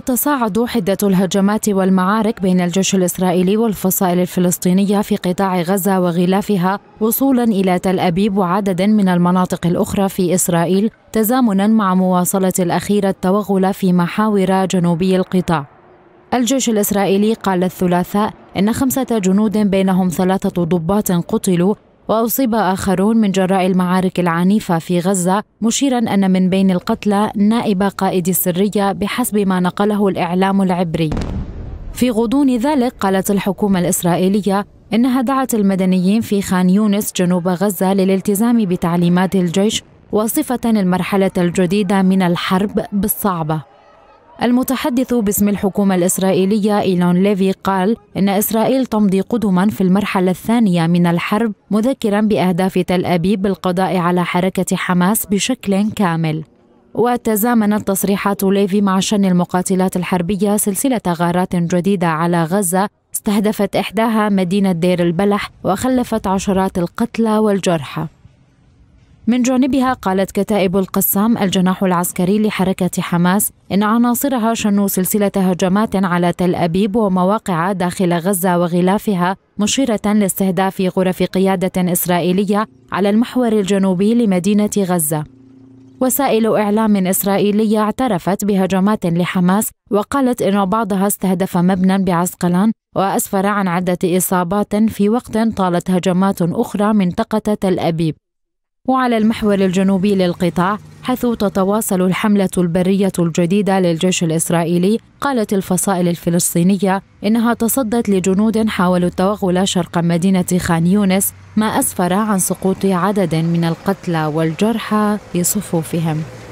تتصاعد حدة الهجمات والمعارك بين الجيش الإسرائيلي والفصائل الفلسطينية في قطاع غزة وغلافها وصولا إلى تل أبيب وعدد من المناطق الأخرى في إسرائيل تزامنا مع مواصلة الأخيرة التوغل في محاور جنوبي القطاع الجيش الإسرائيلي قال الثلاثاء إن خمسة جنود بينهم ثلاثة ضباط قتلوا واصيب اخرون من جراء المعارك العنيفه في غزه مشيرا ان من بين القتلى نائب قائد السريه بحسب ما نقله الاعلام العبري في غضون ذلك قالت الحكومه الاسرائيليه انها دعت المدنيين في خان يونس جنوب غزه للالتزام بتعليمات الجيش وصفه المرحله الجديده من الحرب بالصعبه المتحدث باسم الحكومة الإسرائيلية إيلون ليفي قال إن إسرائيل تمضي قدما في المرحلة الثانية من الحرب مذكرا بأهداف تل أبيب بالقضاء على حركة حماس بشكل كامل وتزامنت تصريحات ليفي مع شن المقاتلات الحربية سلسلة غارات جديدة على غزة استهدفت إحداها مدينة دير البلح وخلفت عشرات القتلى والجرحى من جانبها قالت كتائب القسام الجناح العسكري لحركة حماس إن عناصرها شنوا سلسلة هجمات على تل أبيب ومواقع داخل غزة وغلافها مشيرة لاستهداف غرف قيادة إسرائيلية على المحور الجنوبي لمدينة غزة وسائل إعلام إسرائيلية اعترفت بهجمات لحماس وقالت إن بعضها استهدف مبنى بعسقلان وأسفر عن عدة إصابات في وقت طالت هجمات أخرى منطقة تل أبيب وعلى المحور الجنوبي للقطاع حيث تتواصل الحملة البرية الجديدة للجيش الإسرائيلي قالت الفصائل الفلسطينية إنها تصدت لجنود حاولوا التوغل شرق مدينة خان يونس ما أسفر عن سقوط عدد من القتلى والجرحى في صفوفهم